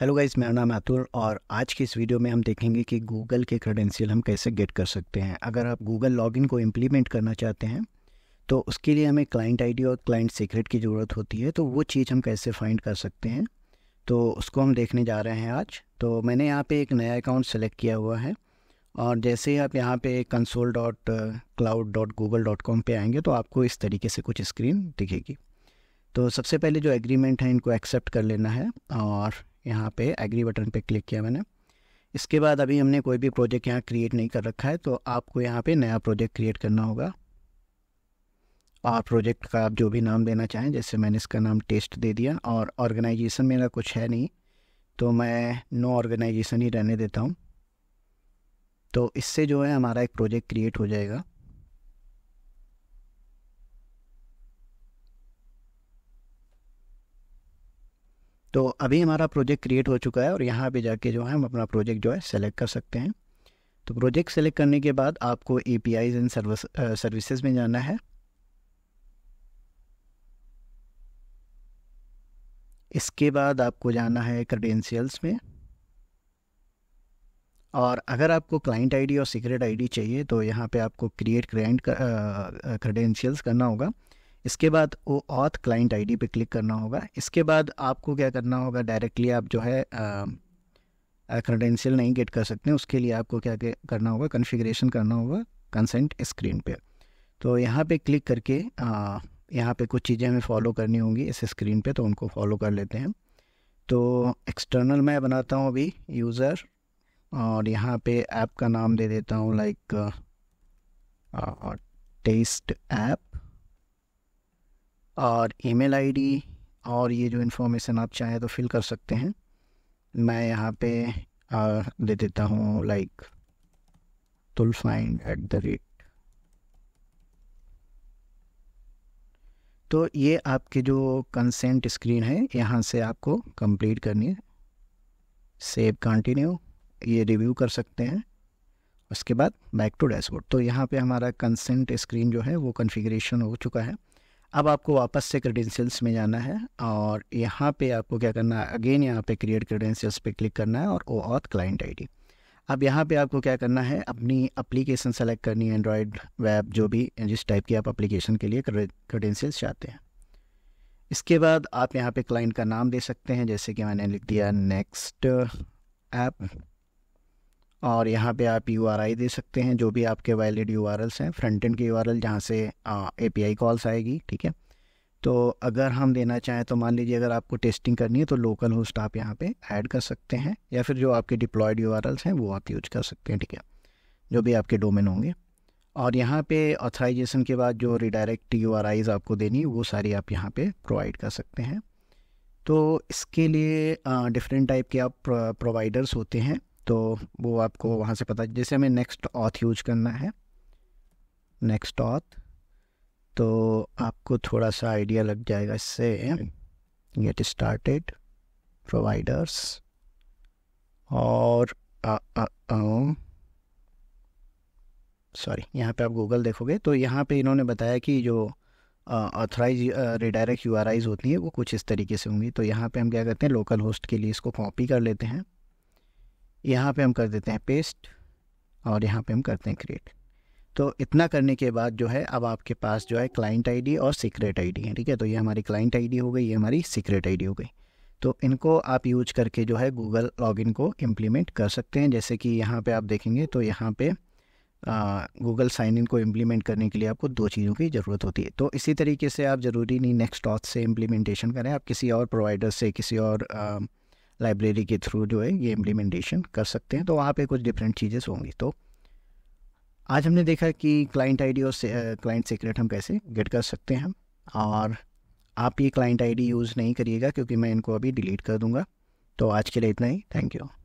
hello guys मेरा नाम अतुल और आज के इस वीडियो में हम देखेंगे कि गूगल के क्रेडेंशियल हम कैसे गेट कर सकते हैं अगर आप गूगल लॉगिन को इम्प्लीमेंट करना चाहते हैं तो उसके लिए हमें क्लाइंट आईडी और क्लाइंट सीक्रेट की ज़रूरत होती है तो वो चीज़ हम कैसे फाइंड कर सकते हैं तो उसको हम देखने जा रहे हैं आज तो मैंने यहाँ पर एक नया अकाउंट सेलेक्ट किया हुआ है और जैसे ही आप यहाँ पर console dot cloud dot Google dot com पर आएंगे तो आपको इस तरीके से कुछ स्क्रीन दिखेगी तो सबसे पहले जो एग्रीमेंट है इनको एक्सेप्ट कर लेना है और यहाँ पे एग्री बटन पे क्लिक किया मैंने इसके बाद अभी हमने कोई भी प्रोजेक्ट यहाँ क्रिएट नहीं कर रखा है तो आपको यहाँ पे नया प्रोजेक्ट क्रिएट करना होगा और प्रोजेक्ट का आप जो भी नाम देना चाहें जैसे मैंने इसका नाम टेस्ट दे दिया और ऑर्गेनाइजेशन मेरा कुछ है नहीं तो मैं नो ऑर्गेनाइजेशन ही रहने देता हूँ तो इससे जो है हमारा एक प्रोजेक्ट क्रिएट हो जाएगा तो अभी हमारा प्रोजेक्ट क्रिएट हो चुका है और यहाँ पे जाके जो है हम अपना प्रोजेक्ट जो है सेलेक्ट कर सकते हैं तो प्रोजेक्ट सेलेक्ट करने के बाद आपको A P Is and services में जाना है इसके बाद आपको जाना है क्रेडेंशियल्स में और अगर आपको क्लाइंट आईडी और सीक्रेट आईडी चाहिए तो यहाँ पे आपको क्रिएट क्रेडेंशियल्स करना होगा इसके बाद वो ऑथ क्लाइंट आईडी पे क्लिक करना होगा इसके बाद आपको क्या करना होगा डायरेक्टली आप जो है क्रेडेंशियल नहीं गेट कर सकते उसके लिए आपको क्या करना होगा कन्फिग्रेशन करना होगा कंसेंट स्क्रीन पे तो यहाँ पे क्लिक करके आ, यहाँ पे कुछ चीज़ें हमें फॉलो करनी होंगी इस स्क्रीन पे तो उनको फॉलो कर लेते हैं तो एक्सटर्नल मैं बनाता हूँ अभी यूज़र और यहाँ पे ऐप का नाम दे देता हूँ लाइक टेस्ट ऐप और ईमेल आईडी और ये जो इन्फॉर्मेशन आप चाहें तो फिल कर सकते हैं मैं यहाँ पे आ, दे देता हूँ like tool find at the rate तो ये आपके जो कंसेंट स्क्रीन है यहाँ से आपको कंप्लीट करनी है सेव कंटिन्यू ये रिव्यू कर सकते हैं उसके बाद बैक टू डैशबोर्ड तो यहाँ पे हमारा कंसेंट स्क्रीन जो है वो कॉन्फ़िगरेशन हो चुका है अब आपको वापस से क्रेडेंशियल्स में जाना है और यहाँ पे आपको क्या करना है अगेन यहाँ पे क्रिएट क्रेडेंशियल्स पे क्लिक करना है और ओ ऑथ क्लाइंट आईडी अब यहाँ पे आपको क्या करना है अपनी अप्लीकेशन सेलेक्ट करनी है एंड्रॉयड वेब जो भी जिस टाइप की आप अप्लीकेशन के लिए क्रेडेंशियल्स चाहते हैं इसके बाद आप यहाँ पे क्लाइंट का नाम दे सकते हैं जैसे कि मैंने लिख दिया नेक्स्ट ऐप और यहाँ पे आप यू दे सकते हैं जो भी आपके वैलिड यू आर हैं फ्रंट एंड के यू आर जहाँ से ए पी कॉल्स आएगी ठीक है तो अगर हम देना चाहें तो मान लीजिए अगर आपको टेस्टिंग करनी है तो लोकल होस्ट आप यहाँ पे ऐड कर सकते हैं या फिर जो आपके डिप्लॉयड यू हैं वो आप यूज कर सकते हैं ठीक है जो भी आपके डोमेन होंगे और यहाँ पे ऑथराइजेशन के बाद जो रिडायरेक्ट यू आपको देनी है वो सारी आप यहाँ पे प्रोवाइड कर सकते हैं तो इसके लिए डिफरेंट टाइप के आप प्रोवाइडर्स होते हैं तो वो आपको वहाँ से पता जैसे हमें नेक्स्ट ऑथ यूज करना है नेक्स्ट ऑथ तो आपको थोड़ा सा आइडिया लग जाएगा इससे गेट स्टार्टेड प्रोवाइडर्स और सॉरी यहाँ पे आप गूगल देखोगे तो यहाँ पे इन्होंने बताया कि जो ऑथराइज रिडायरेक्ट यू होती है वो कुछ इस तरीके से होंगी तो यहाँ पे हम क्या करते हैं लोकल होस्ट के लिए इसको कॉपी कर लेते हैं यहाँ पे हम कर देते हैं पेस्ट और यहाँ पे हम करते हैं क्रिएट तो इतना करने के बाद जो है अब आपके पास जो है क्लाइंट आईडी और सीक्रेट आईडी है ठीक है तो ये हमारी क्लाइंट आईडी हो गई ये हमारी सीक्रेट आईडी हो गई तो इनको आप यूज करके जो है गूगल लॉगिन को इम्प्लीमेंट कर सकते हैं जैसे कि यहाँ पे आप देखेंगे तो यहाँ पे गूगल साइन इन को इम्प्लीमेंट करने के लिए आपको दो चीज़ों की ज़रूरत होती है तो इसी तरीके से आप ज़रूरी नहीं नेक्स्ट ऑथ से इम्प्लीमेंटेशन करें आप किसी और प्रोवाइडर से किसी और आ, लाइब्रेरी के थ्रू जो है ये इम्प्लीमेंटेशन कर सकते हैं तो वहाँ पे कुछ डिफरेंट चीज़ें होंगी तो आज हमने देखा कि क्लाइंट आईडी और क्लाइंट सीक्रेट हम कैसे गेट कर सकते हैं और आप ये क्लाइंट आईडी यूज़ नहीं करिएगा क्योंकि मैं इनको अभी डिलीट कर दूँगा तो आज के लिए इतना ही थैंक यू